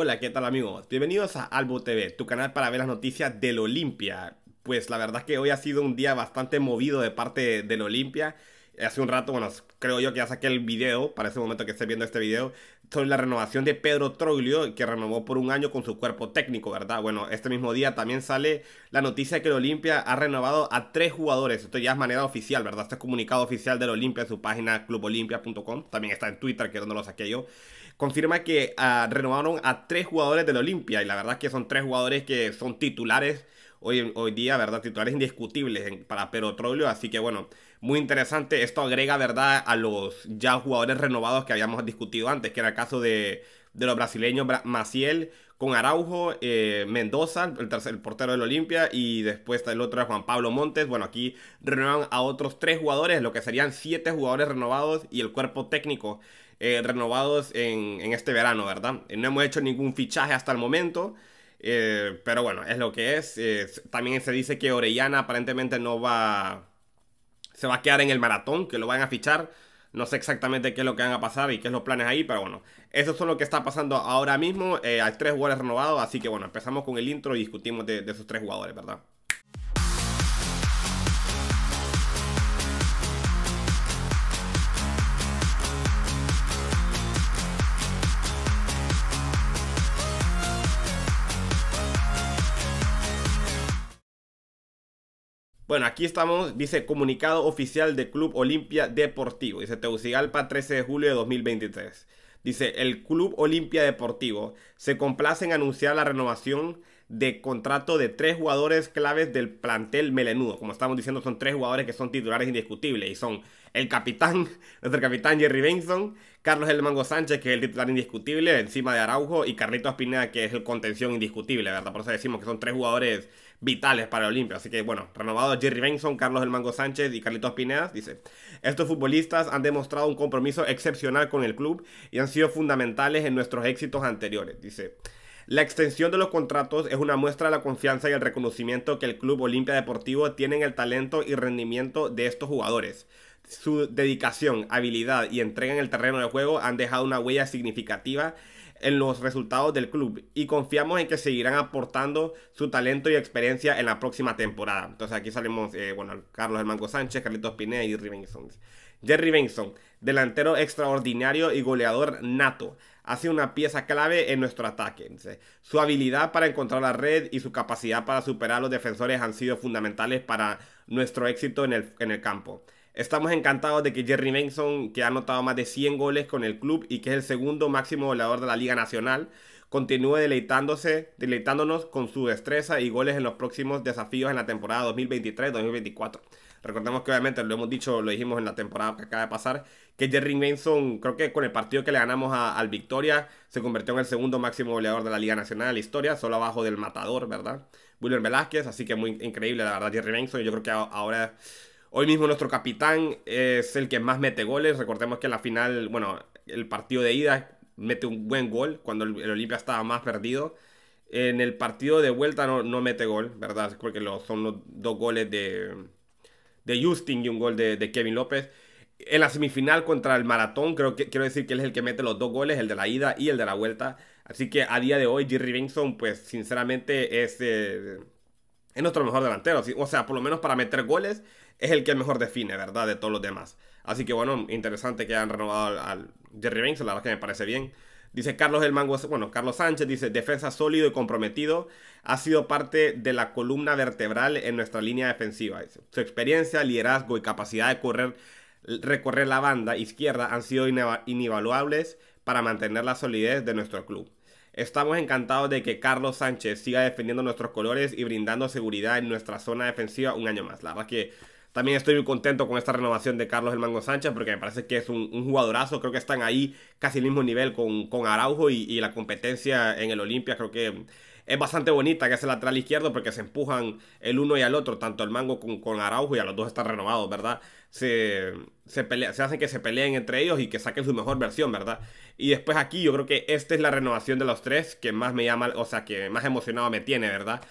Hola, ¿qué tal amigos? Bienvenidos a Albo TV, tu canal para ver las noticias del Olimpia. Pues la verdad que hoy ha sido un día bastante movido de parte del Olimpia. Hace un rato, bueno, creo yo que ya saqué el video, para ese momento que esté viendo este video, sobre la renovación de Pedro Troglio, que renovó por un año con su cuerpo técnico, ¿verdad? Bueno, este mismo día también sale la noticia de que el Olimpia ha renovado a tres jugadores. Esto ya es manera oficial, ¿verdad? Este comunicado oficial del Olimpia en su página clubolimpia.com. También está en Twitter, que es donde lo saqué yo confirma que ah, renovaron a tres jugadores del Olimpia. Y la verdad es que son tres jugadores que son titulares hoy, hoy día, ¿verdad? Titulares indiscutibles para para Perotrolio. Así que bueno, muy interesante. Esto agrega, ¿verdad? A los ya jugadores renovados que habíamos discutido antes, que era el caso de de los brasileños Maciel con Araujo, eh, Mendoza, el, tercer, el portero del Olimpia, y después el otro es Juan Pablo Montes. Bueno, aquí renuevan a otros tres jugadores, lo que serían siete jugadores renovados y el cuerpo técnico eh, renovados en, este verano, ¿verdad? Eh, no hemos hecho ningún fichaje hasta el momento. pero bueno, es lo que es. también se dice que Orellana aparentemente no va. Se va a quedar en el maratón, que lo van a fichar no sé exactamente qué es lo que van a pasar y qué es los planes ahí, pero bueno, eso es lo que está pasando ahora mismo. Eh, hay tres jugadores renovados, así que bueno, empezamos con el intro y discutimos de esos tres jugadores, ¿verdad? Bueno, aquí estamos, dice comunicado oficial de Club Olimpia Deportivo, dice Teucigalpa, 13 de julio de 2023. Dice, el Club Olimpia Deportivo se complace en anunciar la renovación de contrato de tres jugadores claves del plantel melenudo. Como estamos diciendo, son tres jugadores que son titulares indiscutibles y son el capitán, nuestro capitán Jerry Benson, Carlos El Mango Sánchez, que es el titular indiscutible, encima de Araujo, y Carlitos Pineda, que es el contención indiscutible, ¿verdad? Por eso decimos que son tres jugadores vitales para el Olimpia. Así que bueno, renovados Jerry Benson, Carlos El Mango Sánchez y Carlitos Pineda, dice, estos futbolistas han demostrado un compromiso excepcional con el club y han sido fundamentales en nuestros éxitos anteriores, dice. La extensión de los contratos es una muestra de la confianza y el reconocimiento que el Club Olimpia Deportivo tiene en el talento y rendimiento de estos jugadores. Su dedicación, habilidad y entrega en el terreno de juego han dejado una huella significativa en los resultados del club y confiamos en que seguirán aportando su talento y experiencia en la próxima temporada. Entonces aquí salimos, eh, bueno, Carlos Hermanco Sánchez, Carlitos Pineda y Benson. Jerry Benson, delantero extraordinario y goleador nato. Ha sido una pieza clave en nuestro ataque. Su habilidad para encontrar la red y su capacidad para superar a los defensores han sido fundamentales para nuestro éxito en el, en el campo. Estamos encantados de que Jerry Benson, que ha anotado más de 100 goles con el club y que es el segundo máximo goleador de la Liga Nacional, continúe deleitándose, deleitándonos con su destreza y goles en los próximos desafíos en la temporada 2023-2024. Recordemos que obviamente lo hemos dicho, lo dijimos en la temporada que acaba de pasar, que Jerry Benson, creo que con el partido que le ganamos al Victoria, se convirtió en el segundo máximo goleador de la Liga Nacional de la historia, solo abajo del matador, ¿verdad? William Velázquez, así que muy increíble, la verdad, Jerry Benson. Yo creo que ahora Hoy mismo nuestro capitán es el que más mete goles. Recordemos que en la final, bueno, el partido de ida mete un buen gol cuando el Olimpia estaba más perdido. En el partido de vuelta no, mete gol, ¿verdad? Porque son los dos goles de, de Justin y un gol de, Kevin López. En la semifinal contra el Maratón, creo que quiero decir que él es el que mete los dos goles, el de la ida y el de la vuelta. Así que a día de hoy, Jerry Benson, pues sinceramente es eh, es nuestro mejor delantero. O sea, por lo menos para meter goles es el que mejor define, ¿verdad? De todos los demás. Así que bueno, interesante que hayan renovado al, Jerry Banks, la verdad que me parece bien. Dice Carlos El Mango, bueno, Carlos Sánchez dice, defensa sólido y comprometido, ha sido parte de la columna vertebral en nuestra línea defensiva. Su experiencia, liderazgo y capacidad de correr, recorrer la banda izquierda han sido invaluables para mantener la solidez de nuestro club. Estamos encantados de que Carlos Sánchez siga defendiendo nuestros colores y brindando seguridad en nuestra zona defensiva un año más. La verdad que también estoy muy contento con esta renovación de Carlos El Mango Sánchez porque me parece que es un, jugadorazo. Creo que están ahí casi el mismo nivel con, con Araujo y, y, la competencia en el Olimpia creo que es bastante bonita, que es el lateral izquierdo, porque se empujan el uno y al otro, tanto el mango con, Araujo y a los dos están renovados, ¿verdad? Se, se, pelea, se hacen que se peleen entre ellos y que saquen su mejor versión, ¿verdad? Y después aquí yo creo que esta es la renovación de los tres que más me llama, o sea, que más emocionado me tiene, ¿verdad?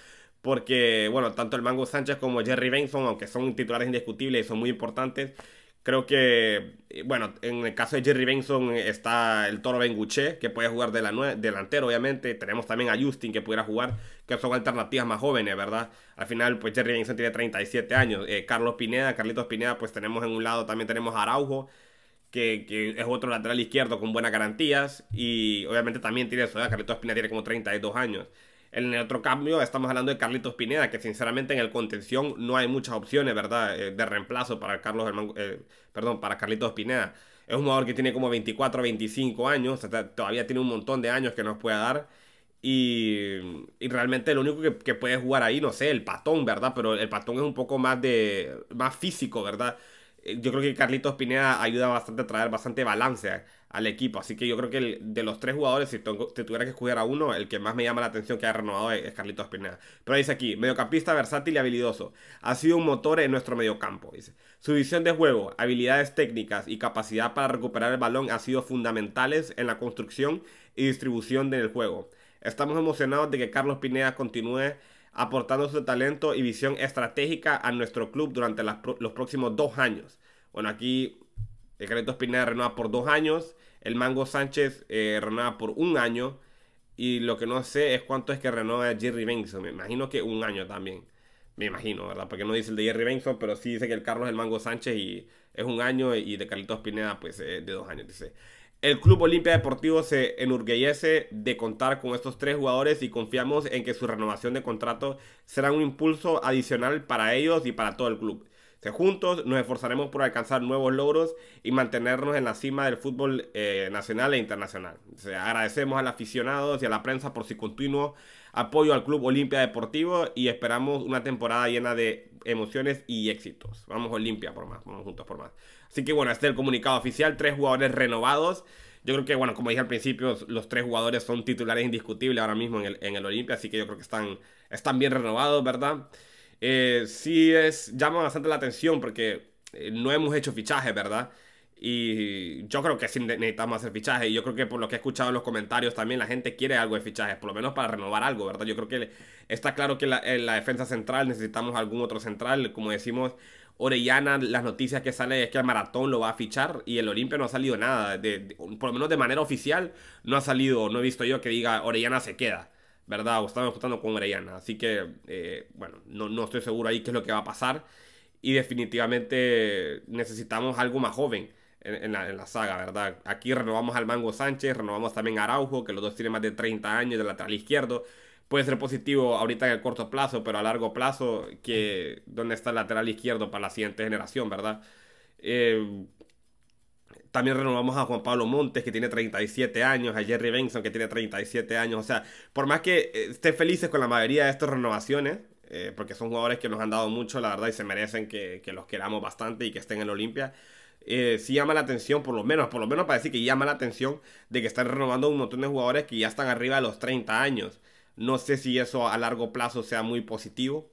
Porque, bueno, tanto el Mango Sánchez como Jerry Benson, aunque son titulares indiscutibles y son muy importantes, Creo que, eh, bueno, en el caso de Jerry Benson está el toro Benguche, que puede jugar de la delantero, obviamente. Tenemos también a Justin, que pudiera jugar, que son alternativas más jóvenes, ¿verdad? Al final, pues Jerry Benson tiene 37 años. Eh, Carlos Pineda, Carlitos Pineda, pues tenemos en un lado también tenemos a Araujo, que, que, es otro lateral izquierdo con buenas garantías. Y obviamente también tiene eso, ¿verdad? Carlitos Pineda tiene como 32 años. En el otro cambio estamos hablando de Carlitos Pineda, que sinceramente en el contención no hay muchas opciones, ¿verdad? Eh, de reemplazo para Carlos eh, perdón, para Carlitos Pineda. Es un jugador que tiene como 24, 25 años, todavía tiene un montón de años que nos puede dar. Y, realmente lo único que, puede jugar ahí, no sé, el patón, ¿verdad? Pero el patón es un poco más de. más físico, ¿verdad? Eh, yo creo que Carlitos Pineda ayuda bastante a traer bastante balance al equipo. Así que yo creo que de los tres jugadores, si tuviera que escoger a uno, el que más me llama la atención que ha renovado es, Carlitos Pineda. Pero dice aquí, mediocampista versátil y habilidoso. Ha sido un motor en nuestro mediocampo, dice. Su visión de juego, habilidades técnicas y capacidad para recuperar el balón ha sido fundamentales en la construcción y distribución del juego. Estamos emocionados de que Carlos Pineda continúe aportando su talento y visión estratégica a nuestro club durante los próximos dos años. Bueno, aquí el Carlitos Pineda renueva por dos años. El Mango Sánchez eh, renueva por un año. Y lo que no sé es cuánto es que renueva Jerry Benson. Me imagino que un año también. Me imagino, ¿verdad? Porque no dice el de Jerry Benson, pero sí dice que el Carlos El Mango Sánchez y es un año y de Carlitos Pineda, pues eh, de dos años, dice. El Club Olimpia Deportivo se enorgullece de contar con estos tres jugadores y confiamos en que su renovación de contrato será un impulso adicional para ellos y para todo el club juntos nos esforzaremos por alcanzar nuevos logros y mantenernos en la cima del fútbol eh, nacional e internacional. agradecemos a los aficionados y a la prensa por su continuo apoyo al Club Olimpia Deportivo y esperamos una temporada llena de emociones y éxitos. Vamos Olimpia por más, vamos juntos por más. Así que bueno, este es el comunicado oficial, tres jugadores renovados. Yo creo que, bueno, como dije al principio, los tres jugadores son titulares indiscutibles ahora mismo en el, en el Olimpia, así que yo creo que están, están bien renovados, ¿verdad? eh, sí es, llama bastante la atención porque eh, no hemos hecho fichajes, ¿verdad? Y yo creo que sí necesitamos hacer fichajes. Y yo creo que por lo que he escuchado en los comentarios también la gente quiere algo de fichajes, por lo menos para renovar algo, ¿verdad? Yo creo que está claro que en la defensa central necesitamos algún otro central. Como decimos, Orellana, las noticias que sale es que el maratón lo va a fichar y el Olimpia no ha salido nada. de, por lo menos de manera oficial no ha salido, no he visto yo que diga Orellana se queda. ¿verdad? O estaban con greyana Así que, eh, bueno, no, no estoy seguro ahí qué es lo que va a pasar. Y definitivamente necesitamos algo más joven. En la, en, la, saga, ¿verdad? Aquí renovamos al Mango Sánchez, renovamos también a Araujo, que los dos tienen más de 30 años de lateral izquierdo. Puede ser positivo ahorita en el corto plazo, pero a largo plazo, que ¿dónde está el lateral izquierdo para la siguiente generación, verdad? Eh, también renovamos a Juan Pablo Montes, que tiene 37 años, a Jerry Benson, que tiene 37 años. O sea, por más que eh, estén felices con la mayoría de estas renovaciones, eh, porque son jugadores que nos han dado mucho, la verdad, y se merecen que, los queramos bastante y que estén en la Olimpia. Eh, sí llama la atención, por lo menos, por lo menos para decir que llama la atención de que están renovando un montón de jugadores que ya están arriba de los 30 años. No sé si eso a largo plazo sea muy positivo,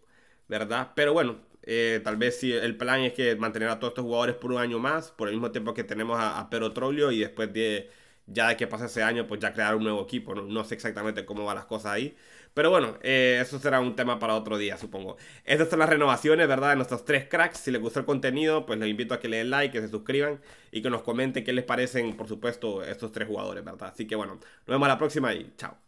¿verdad? Pero bueno, eh, tal vez si el plan es que mantener a todos estos jugadores por un año más, por el mismo tiempo que tenemos a, a Pedro y después de ya de que pase ese año, pues ya crear un nuevo equipo. No, sé exactamente cómo van las cosas ahí. Pero bueno, eh, eso será un tema para otro día, supongo. Estas son las renovaciones, ¿verdad? De nuestros tres cracks. Si les gustó el contenido, pues los invito a que le den like, que se suscriban y que nos comenten qué les parecen, por supuesto, estos tres jugadores, ¿verdad? Así que bueno, nos vemos la próxima y chao.